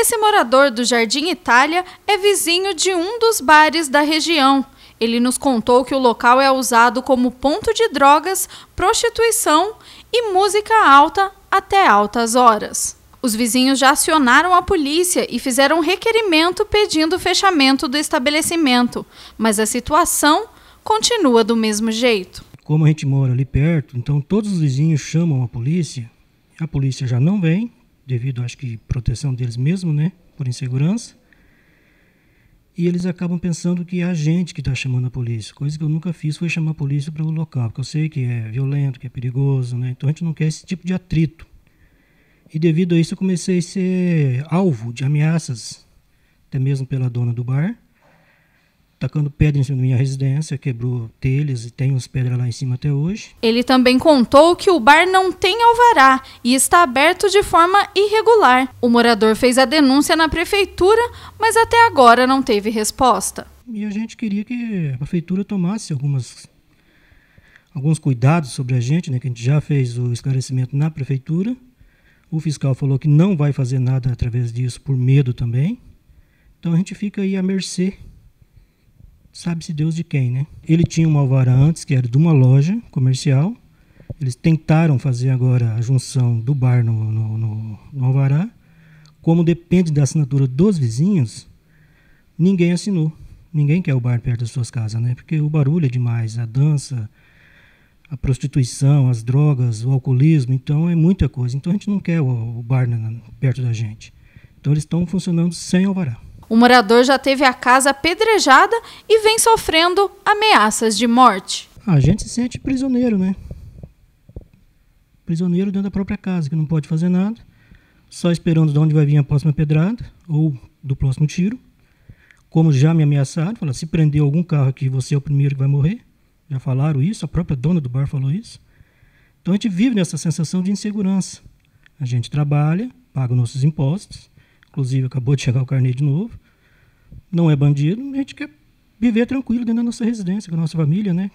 Esse morador do Jardim Itália é vizinho de um dos bares da região. Ele nos contou que o local é usado como ponto de drogas, prostituição e música alta até altas horas. Os vizinhos já acionaram a polícia e fizeram requerimento pedindo o fechamento do estabelecimento, mas a situação continua do mesmo jeito. Como a gente mora ali perto, então todos os vizinhos chamam a polícia, a polícia já não vem, devido, acho que, proteção deles mesmos, né? Por insegurança. E eles acabam pensando que é a gente que está chamando a polícia. Coisa que eu nunca fiz foi chamar a polícia para o local, porque eu sei que é violento, que é perigoso, né? Então a gente não quer esse tipo de atrito. E devido a isso eu comecei a ser alvo de ameaças, até mesmo pela dona do bar, tacando pedra em cima da minha residência, quebrou telhas e tem uns pedras lá em cima até hoje. Ele também contou que o bar não tem alvará e está aberto de forma irregular. O morador fez a denúncia na prefeitura, mas até agora não teve resposta. E a gente queria que a prefeitura tomasse algumas alguns cuidados sobre a gente, né, que a gente já fez o esclarecimento na prefeitura. O fiscal falou que não vai fazer nada através disso por medo também. Então a gente fica aí à mercê sabe-se Deus de quem, né? Ele tinha uma alvará antes, que era de uma loja comercial. Eles tentaram fazer agora a junção do bar no, no, no, no alvará. Como depende da assinatura dos vizinhos, ninguém assinou. Ninguém quer o bar perto das suas casas, né? Porque o barulho é demais, a dança, a prostituição, as drogas, o alcoolismo, então é muita coisa. Então a gente não quer o, o bar perto da gente. Então eles estão funcionando sem alvará. O morador já teve a casa apedrejada e vem sofrendo ameaças de morte. A gente se sente prisioneiro, né? Prisioneiro dentro da própria casa, que não pode fazer nada, só esperando de onde vai vir a próxima pedrada ou do próximo tiro. Como já me ameaçaram, falaram, se prender algum carro aqui, você é o primeiro que vai morrer. Já falaram isso, a própria dona do bar falou isso. Então a gente vive nessa sensação de insegurança. A gente trabalha, paga nossos impostos, inclusive acabou de chegar o carnê de novo, não é bandido, a gente quer viver tranquilo dentro da nossa residência, com a nossa família, né?